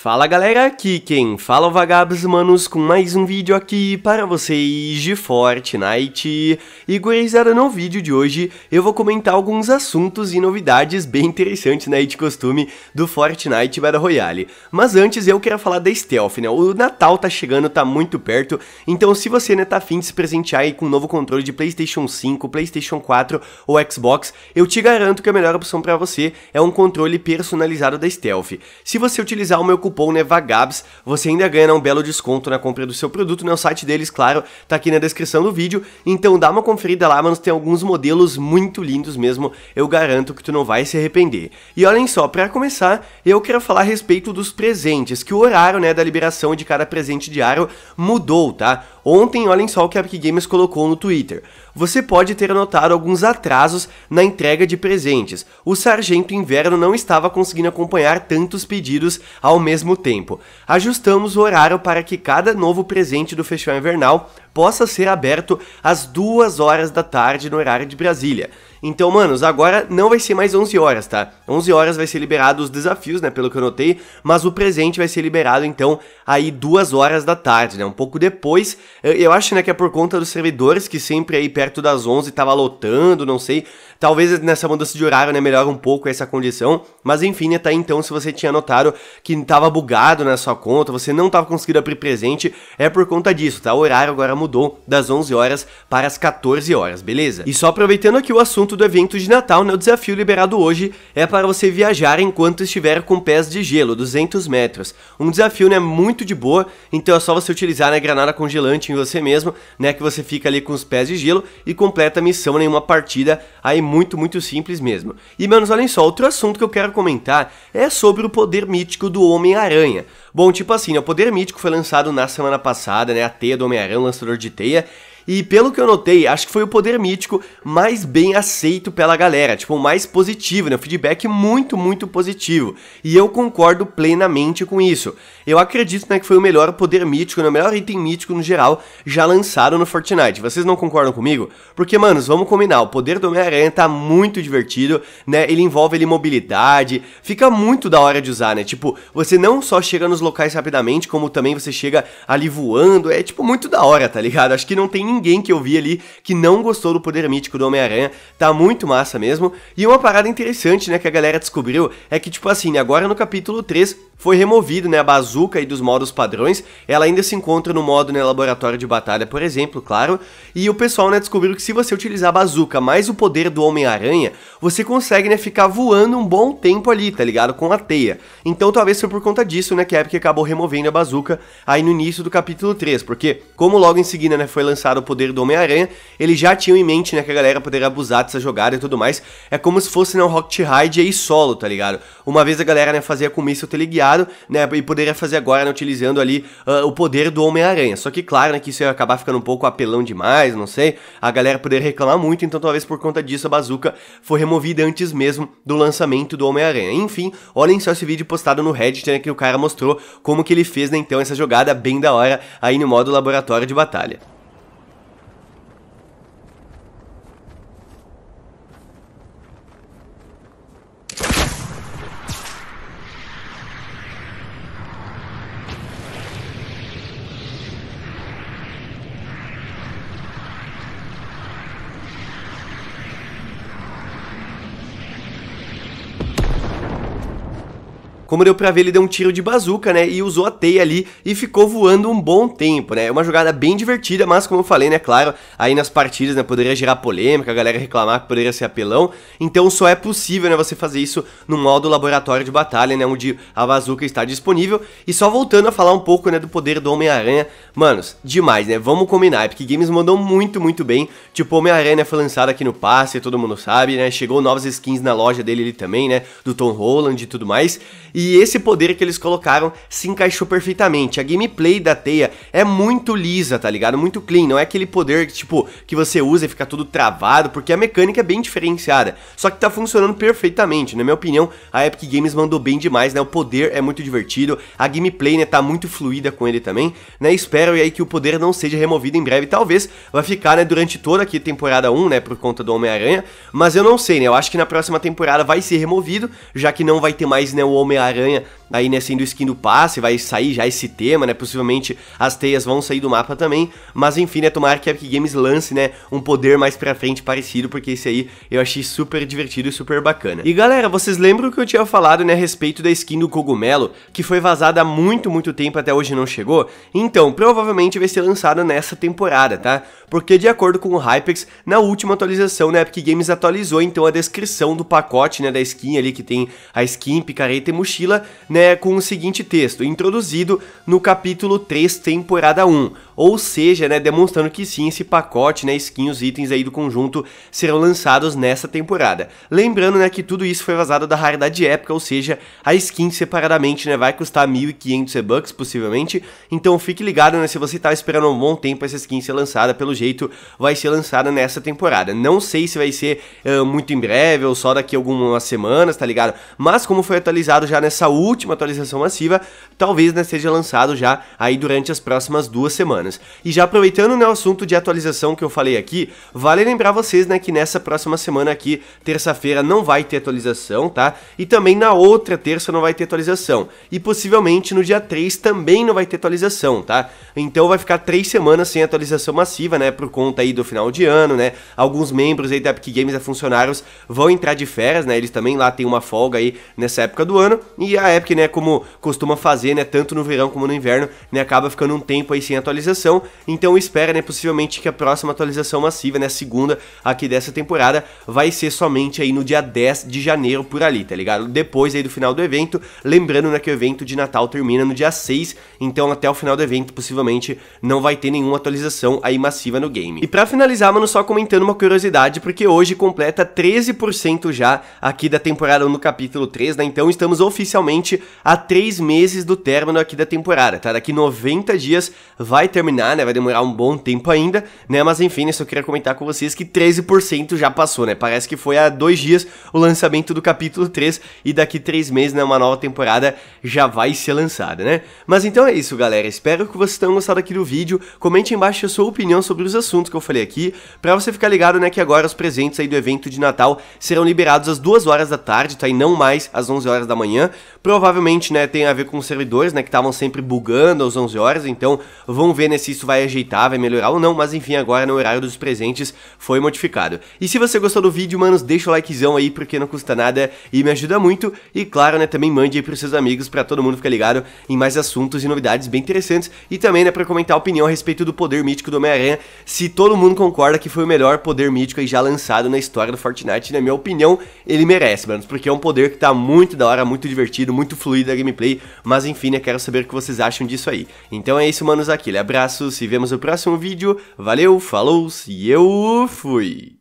Fala galera, aqui quem fala é o Vagabos Manos com mais um vídeo aqui para vocês de Fortnite. E gurizada, no vídeo de hoje eu vou comentar alguns assuntos e novidades bem interessantes, né, de costume, do Fortnite Battle Royale. Mas antes eu quero falar da Stealth, né, o Natal tá chegando, tá muito perto, então se você, né, tá afim de se presentear aí com um novo controle de Playstation 5, Playstation 4 ou Xbox, eu te garanto que a melhor opção para você é um controle personalizado da Stealth. Se você utilizar o meu cupom NEVAGABS, né, você ainda ganha né, um belo desconto na compra do seu produto, no né? site deles, claro, tá aqui na descrição do vídeo, então dá uma conferida lá, mano, tem alguns modelos muito lindos mesmo, eu garanto que tu não vai se arrepender. E olhem só, para começar, eu quero falar a respeito dos presentes, que o horário, né, da liberação de cada presente diário mudou, tá? Ontem, olhem só o que a Epic Games colocou no Twitter. Você pode ter notado alguns atrasos na entrega de presentes. O Sargento Inverno não estava conseguindo acompanhar tantos pedidos ao mesmo mesmo tempo. Ajustamos o horário para que cada novo presente do Festival Invernal possa ser aberto às 2 horas da tarde no horário de Brasília. Então, manos, agora não vai ser mais 11 horas, tá? 11 horas vai ser liberado os desafios, né, pelo que eu notei, mas o presente vai ser liberado, então, aí 2 horas da tarde, né, um pouco depois. Eu acho, né, que é por conta dos servidores, que sempre aí perto das 11 tava lotando, não sei. Talvez nessa mudança de horário, né, melhora um pouco essa condição, mas enfim, né, tá então, se você tinha notado que tava bugado na sua conta, você não tava conseguindo abrir presente, é por conta disso, tá? O horário agora mudou das 11 horas para as 14 horas, beleza? E só aproveitando aqui o assunto do evento de Natal, né, o desafio liberado hoje é para você viajar enquanto estiver com pés de gelo, 200 metros. Um desafio, né, muito de boa, então é só você utilizar a né, granada congelante em você mesmo, né, que você fica ali com os pés de gelo e completa a missão né, em uma partida aí muito, muito simples mesmo. E, menos olhem só, outro assunto que eu quero comentar é sobre o poder mítico do Homem-Aranha. Bom, tipo assim, né, o Poder Mítico foi lançado na semana passada, né? A teia do Homem-Aranha, o lançador de teia, e pelo que eu notei, acho que foi o poder mítico mais bem aceito pela galera, tipo, o mais positivo, né? Um feedback muito, muito positivo. E eu concordo plenamente com isso. Eu acredito, né, que foi o melhor poder mítico, né, o melhor item mítico no geral, já lançado no Fortnite. Vocês não concordam comigo? Porque, manos, vamos combinar, o poder do Homem-Aranha tá muito divertido, né? Ele envolve ele mobilidade, fica muito da hora de usar, né? Tipo, você não só chega nos locais rapidamente, como também você chega ali voando, é tipo muito da hora, tá ligado? Acho que não tem ninguém que eu vi ali que não gostou do poder mítico do Homem-Aranha. Tá muito massa mesmo. E uma parada interessante, né, que a galera descobriu é que, tipo assim, agora no capítulo 3 foi removido, né, a bazuca aí dos modos padrões. Ela ainda se encontra no modo, né, laboratório de batalha, por exemplo, claro. E o pessoal, né, descobriu que se você utilizar a bazuca mais o poder do Homem-Aranha, você consegue, né, ficar voando um bom tempo ali, tá ligado? Com a teia. Então talvez foi por conta disso, né, que a Epic acabou removendo a bazuca aí no início do capítulo 3, porque como logo em seguida, né, foi lançado poder do Homem-Aranha, ele já tinha em mente, né, que a galera poderia abusar dessa jogada e tudo mais. É como se fosse, né, um Rocket Ride aí solo, tá ligado? Uma vez a galera, né, fazia com míssil teleguiado, né, e poderia fazer agora, né, utilizando ali uh, o poder do Homem-Aranha. Só que, claro, né, que isso ia acabar ficando um pouco apelão demais, não sei, a galera poderia reclamar muito, então talvez por conta disso a bazuca foi removida antes mesmo do lançamento do Homem-Aranha. Enfim, olhem só esse vídeo postado no Reddit, né, que o cara mostrou como que ele fez, né, então, essa jogada bem da hora aí no modo laboratório de batalha. Como deu pra ver, ele deu um tiro de bazuca, né? E usou a teia ali e ficou voando um bom tempo, né? É uma jogada bem divertida, mas como eu falei, né? Claro, aí nas partidas, né? Poderia gerar polêmica, a galera reclamar que poderia ser apelão. Então só é possível, né? Você fazer isso no modo laboratório de batalha, né? Onde a bazuca está disponível. E só voltando a falar um pouco, né? Do poder do Homem-Aranha. Manos, demais, né? Vamos combinar. Epic Games mandou muito, muito bem. Tipo, Homem-Aranha foi lançado aqui no passe, todo mundo sabe, né? Chegou novas skins na loja dele ali também, né? Do Tom Holland e tudo mais e esse poder que eles colocaram se encaixou perfeitamente. A gameplay da teia é muito lisa, tá ligado? Muito clean, não é aquele poder que, tipo, que você usa e fica tudo travado, porque a mecânica é bem diferenciada. Só que tá funcionando perfeitamente, na minha opinião, a Epic Games mandou bem demais, né? O poder é muito divertido, a gameplay, né, tá muito fluida com ele também, né? Espero aí que o poder não seja removido em breve, talvez vai ficar, né, durante toda aqui temporada 1, né, por conta do Homem-Aranha, mas eu não sei, né? Eu acho que na próxima temporada vai ser removido, já que não vai ter mais, né, o Homem-Aranha Aranha aí, né, sendo skin do passe, vai sair já esse tema, né, possivelmente as teias vão sair do mapa também, mas enfim, né, tomara que a Epic Games lance, né, um poder mais pra frente parecido, porque esse aí eu achei super divertido e super bacana. E galera, vocês lembram que eu tinha falado, né, a respeito da skin do cogumelo, que foi vazada há muito, muito tempo, até hoje não chegou? Então, provavelmente vai ser lançada nessa temporada, tá? Porque de acordo com o Hypex, na última atualização, né, a Epic Games atualizou então a descrição do pacote, né, da skin ali, que tem a skin, picareta e mochila, né, com o seguinte texto, introduzido no capítulo 3, temporada 1. Ou seja, né, demonstrando que sim, esse pacote, né, skin, os itens aí do conjunto serão lançados nessa temporada. Lembrando né, que tudo isso foi vazado da raridade épica, ou seja, a skin separadamente né, vai custar 1.500 e-bucks, possivelmente. Então fique ligado, né, se você tá esperando um bom tempo essa skin ser lançada, pelo jeito vai ser lançada nessa temporada. Não sei se vai ser uh, muito em breve ou só daqui algumas semanas, tá ligado? Mas como foi atualizado já né, nessa última atualização massiva, talvez né, seja lançado já aí durante as próximas duas semanas. E já aproveitando né, o assunto de atualização que eu falei aqui, vale lembrar vocês né, que nessa próxima semana aqui, terça-feira, não vai ter atualização, tá? E também na outra terça não vai ter atualização. E possivelmente no dia 3 também não vai ter atualização, tá? Então vai ficar três semanas sem atualização massiva, né? Por conta aí do final de ano, né? Alguns membros aí da Epic Games, funcionários, vão entrar de férias, né? Eles também lá têm uma folga aí nessa época do ano. E a Epic, né, como costuma fazer, né, tanto no verão como no inverno, né, acaba ficando um tempo aí sem atualização. Então espera, né, possivelmente que a próxima atualização massiva, né, a segunda aqui dessa temporada, vai ser somente aí no dia 10 de janeiro por ali, tá ligado? Depois aí do final do evento, lembrando, né, que o evento de Natal termina no dia 6, então até o final do evento possivelmente não vai ter nenhuma atualização aí massiva no game. E para finalizar, mano, só comentando uma curiosidade, porque hoje completa 13% já aqui da temporada 1 no capítulo 3, né? Então estamos oficialmente oficialmente há três meses do término aqui da temporada, tá? Daqui 90 dias vai terminar, né? Vai demorar um bom tempo ainda, né? Mas enfim, eu só queria comentar com vocês que 13% já passou, né? Parece que foi há dois dias o lançamento do capítulo 3 e daqui três meses, né? Uma nova temporada já vai ser lançada, né? Mas então é isso, galera. Espero que vocês tenham gostado aqui do vídeo. Comente embaixo a sua opinião sobre os assuntos que eu falei aqui, pra você ficar ligado, né? Que agora os presentes aí do evento de Natal serão liberados às 2 horas da tarde, tá? E não mais às 11 horas da manhã. Provavelmente, né, tem a ver com os servidores, né, que estavam sempre bugando às 11 horas, então vamos ver né, se isso vai ajeitar, vai melhorar ou não, mas enfim, agora no horário dos presentes foi modificado. E se você gostou do vídeo, manos, deixa o likezão aí, porque não custa nada e me ajuda muito. E claro, né, também mande aí pros seus amigos para todo mundo ficar ligado em mais assuntos e novidades bem interessantes. E também, né, pra comentar a opinião a respeito do poder mítico do Homem-Aranha, se todo mundo concorda que foi o melhor poder mítico aí já lançado na história do Fortnite, na minha opinião, ele merece, manos, porque é um poder que tá muito da hora, muito divertido divertido, muito fluida a gameplay, mas enfim, eu né, quero saber o que vocês acham disso aí. Então é isso, manos, aquele abraço, se vemos no próximo vídeo, valeu, falou e eu fui!